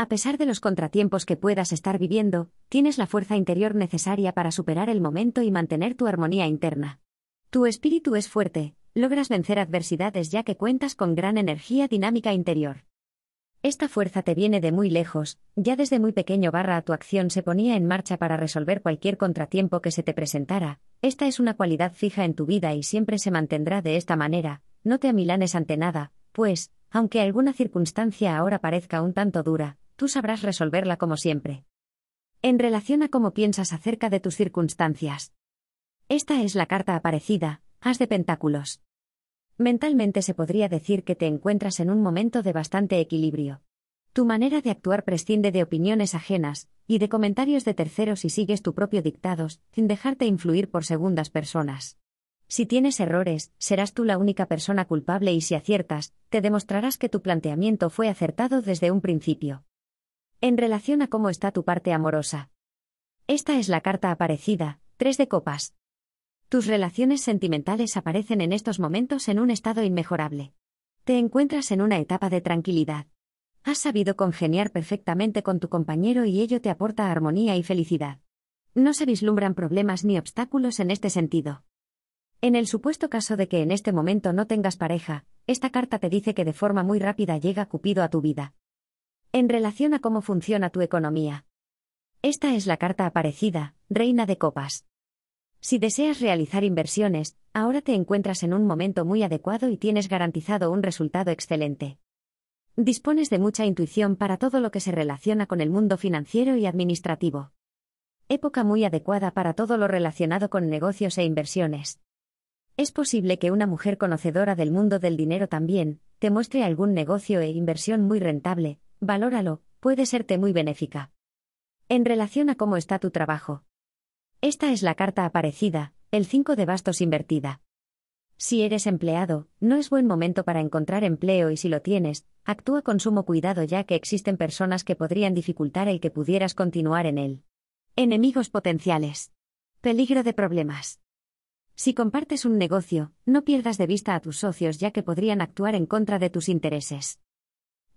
A pesar de los contratiempos que puedas estar viviendo, tienes la fuerza interior necesaria para superar el momento y mantener tu armonía interna. Tu espíritu es fuerte, logras vencer adversidades ya que cuentas con gran energía dinámica interior. Esta fuerza te viene de muy lejos, ya desde muy pequeño barra tu acción se ponía en marcha para resolver cualquier contratiempo que se te presentara, esta es una cualidad fija en tu vida y siempre se mantendrá de esta manera, no te amilanes ante nada, pues, aunque alguna circunstancia ahora parezca un tanto dura, tú sabrás resolverla como siempre. En relación a cómo piensas acerca de tus circunstancias. Esta es la carta aparecida, haz de Pentáculos. Mentalmente se podría decir que te encuentras en un momento de bastante equilibrio. Tu manera de actuar prescinde de opiniones ajenas y de comentarios de terceros y sigues tu propio dictados, sin dejarte influir por segundas personas. Si tienes errores, serás tú la única persona culpable y si aciertas, te demostrarás que tu planteamiento fue acertado desde un principio en relación a cómo está tu parte amorosa. Esta es la carta aparecida, tres de copas. Tus relaciones sentimentales aparecen en estos momentos en un estado inmejorable. Te encuentras en una etapa de tranquilidad. Has sabido congeniar perfectamente con tu compañero y ello te aporta armonía y felicidad. No se vislumbran problemas ni obstáculos en este sentido. En el supuesto caso de que en este momento no tengas pareja, esta carta te dice que de forma muy rápida llega Cupido a tu vida, en relación a cómo funciona tu economía. Esta es la carta aparecida, Reina de Copas. Si deseas realizar inversiones, ahora te encuentras en un momento muy adecuado y tienes garantizado un resultado excelente. Dispones de mucha intuición para todo lo que se relaciona con el mundo financiero y administrativo. Época muy adecuada para todo lo relacionado con negocios e inversiones. Es posible que una mujer conocedora del mundo del dinero también te muestre algún negocio e inversión muy rentable, Valóralo, puede serte muy benéfica. En relación a cómo está tu trabajo. Esta es la carta aparecida, el 5 de bastos invertida. Si eres empleado, no es buen momento para encontrar empleo y si lo tienes, actúa con sumo cuidado ya que existen personas que podrían dificultar el que pudieras continuar en él. Enemigos potenciales. Peligro de problemas. Si compartes un negocio, no pierdas de vista a tus socios ya que podrían actuar en contra de tus intereses.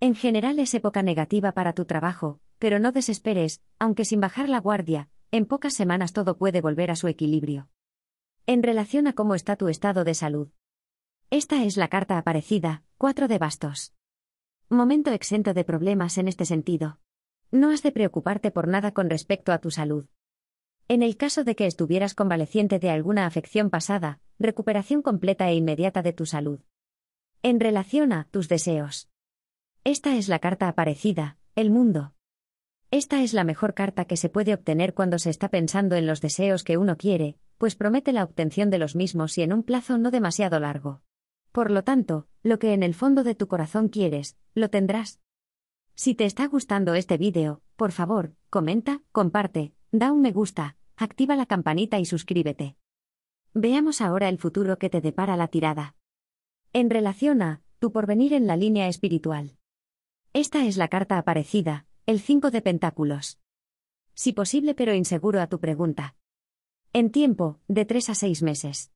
En general es época negativa para tu trabajo, pero no desesperes, aunque sin bajar la guardia, en pocas semanas todo puede volver a su equilibrio. En relación a cómo está tu estado de salud. Esta es la carta aparecida, 4 de bastos. Momento exento de problemas en este sentido. No has de preocuparte por nada con respecto a tu salud. En el caso de que estuvieras convaleciente de alguna afección pasada, recuperación completa e inmediata de tu salud. En relación a tus deseos. Esta es la carta aparecida, el mundo. Esta es la mejor carta que se puede obtener cuando se está pensando en los deseos que uno quiere, pues promete la obtención de los mismos y en un plazo no demasiado largo. Por lo tanto, lo que en el fondo de tu corazón quieres, lo tendrás. Si te está gustando este vídeo, por favor, comenta, comparte, da un me gusta, activa la campanita y suscríbete. Veamos ahora el futuro que te depara la tirada. En relación a, tu porvenir en la línea espiritual. Esta es la carta aparecida, el 5 de Pentáculos. Si posible pero inseguro a tu pregunta. En tiempo, de 3 a 6 meses.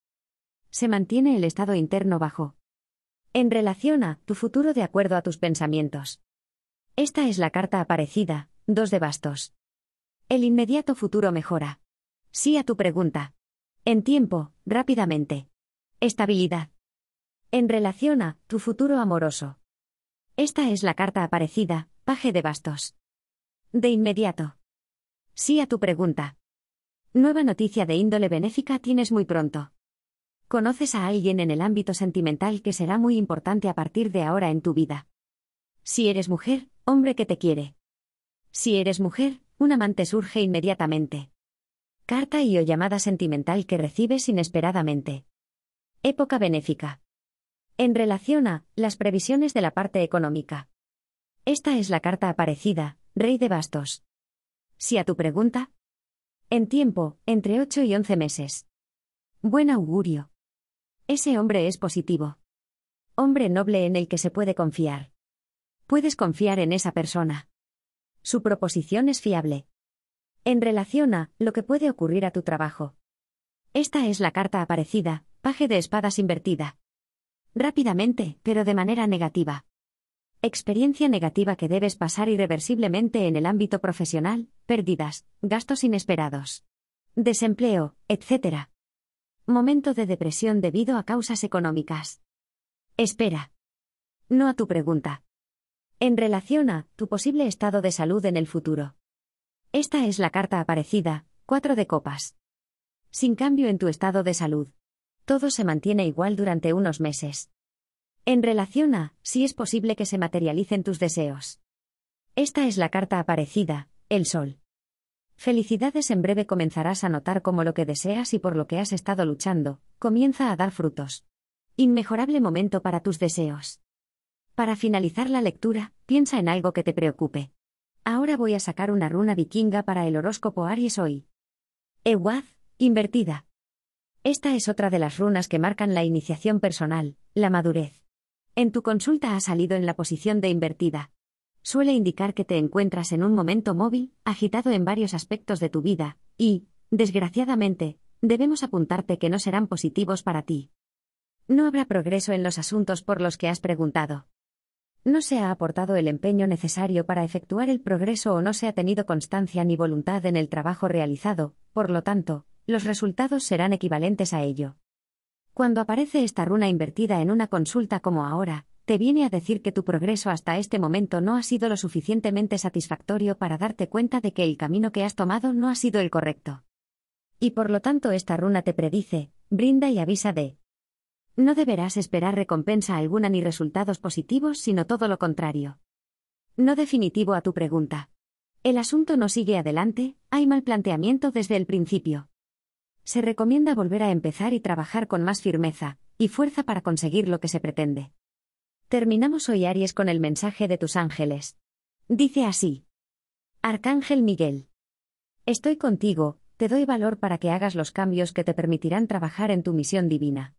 Se mantiene el estado interno bajo. En relación a tu futuro de acuerdo a tus pensamientos. Esta es la carta aparecida, 2 de bastos. El inmediato futuro mejora. Sí a tu pregunta. En tiempo, rápidamente. Estabilidad. En relación a tu futuro amoroso. Esta es la carta aparecida, paje de bastos. De inmediato. Sí a tu pregunta. Nueva noticia de índole benéfica tienes muy pronto. Conoces a alguien en el ámbito sentimental que será muy importante a partir de ahora en tu vida. Si eres mujer, hombre que te quiere. Si eres mujer, un amante surge inmediatamente. Carta y o llamada sentimental que recibes inesperadamente. Época benéfica. En relación a las previsiones de la parte económica. Esta es la carta aparecida, Rey de Bastos. Si a tu pregunta. En tiempo, entre 8 y 11 meses. Buen augurio. Ese hombre es positivo. Hombre noble en el que se puede confiar. Puedes confiar en esa persona. Su proposición es fiable. En relación a lo que puede ocurrir a tu trabajo. Esta es la carta aparecida, paje de espadas invertida rápidamente, pero de manera negativa. Experiencia negativa que debes pasar irreversiblemente en el ámbito profesional, pérdidas, gastos inesperados, desempleo, etc. Momento de depresión debido a causas económicas. Espera. No a tu pregunta. En relación a tu posible estado de salud en el futuro. Esta es la carta aparecida, 4 de copas. Sin cambio en tu estado de salud, todo se mantiene igual durante unos meses. En relación a, si es posible que se materialicen tus deseos. Esta es la carta aparecida, el sol. Felicidades en breve comenzarás a notar cómo lo que deseas y por lo que has estado luchando, comienza a dar frutos. Inmejorable momento para tus deseos. Para finalizar la lectura, piensa en algo que te preocupe. Ahora voy a sacar una runa vikinga para el horóscopo Aries hoy. Ewaz, invertida. Esta es otra de las runas que marcan la iniciación personal, la madurez. En tu consulta ha salido en la posición de invertida. Suele indicar que te encuentras en un momento móvil, agitado en varios aspectos de tu vida, y, desgraciadamente, debemos apuntarte que no serán positivos para ti. No habrá progreso en los asuntos por los que has preguntado. No se ha aportado el empeño necesario para efectuar el progreso o no se ha tenido constancia ni voluntad en el trabajo realizado, por lo tanto, los resultados serán equivalentes a ello. Cuando aparece esta runa invertida en una consulta como ahora, te viene a decir que tu progreso hasta este momento no ha sido lo suficientemente satisfactorio para darte cuenta de que el camino que has tomado no ha sido el correcto. Y por lo tanto esta runa te predice, brinda y avisa de. No deberás esperar recompensa alguna ni resultados positivos, sino todo lo contrario. No definitivo a tu pregunta. El asunto no sigue adelante, hay mal planteamiento desde el principio se recomienda volver a empezar y trabajar con más firmeza y fuerza para conseguir lo que se pretende. Terminamos hoy Aries con el mensaje de tus ángeles. Dice así. Arcángel Miguel. Estoy contigo, te doy valor para que hagas los cambios que te permitirán trabajar en tu misión divina.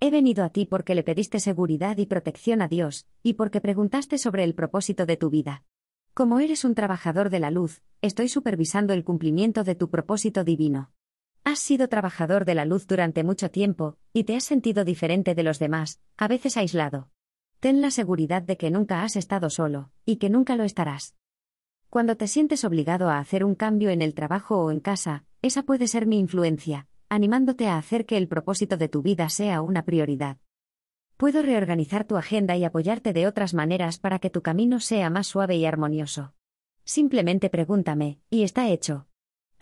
He venido a ti porque le pediste seguridad y protección a Dios, y porque preguntaste sobre el propósito de tu vida. Como eres un trabajador de la luz, estoy supervisando el cumplimiento de tu propósito divino. Has sido trabajador de la luz durante mucho tiempo, y te has sentido diferente de los demás, a veces aislado. Ten la seguridad de que nunca has estado solo, y que nunca lo estarás. Cuando te sientes obligado a hacer un cambio en el trabajo o en casa, esa puede ser mi influencia, animándote a hacer que el propósito de tu vida sea una prioridad. Puedo reorganizar tu agenda y apoyarte de otras maneras para que tu camino sea más suave y armonioso. Simplemente pregúntame, y está hecho.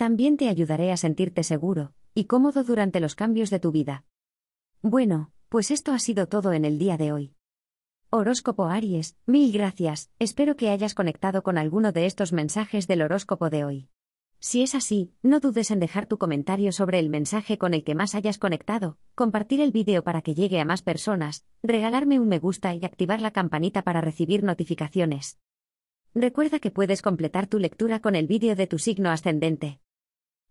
También te ayudaré a sentirte seguro y cómodo durante los cambios de tu vida. Bueno, pues esto ha sido todo en el día de hoy. Horóscopo Aries, mil gracias, espero que hayas conectado con alguno de estos mensajes del horóscopo de hoy. Si es así, no dudes en dejar tu comentario sobre el mensaje con el que más hayas conectado, compartir el vídeo para que llegue a más personas, regalarme un me gusta y activar la campanita para recibir notificaciones. Recuerda que puedes completar tu lectura con el vídeo de tu signo ascendente.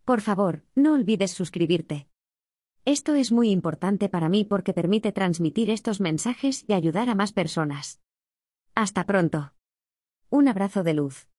Por favor, no olvides suscribirte. Esto es muy importante para mí porque permite transmitir estos mensajes y ayudar a más personas. Hasta pronto. Un abrazo de luz.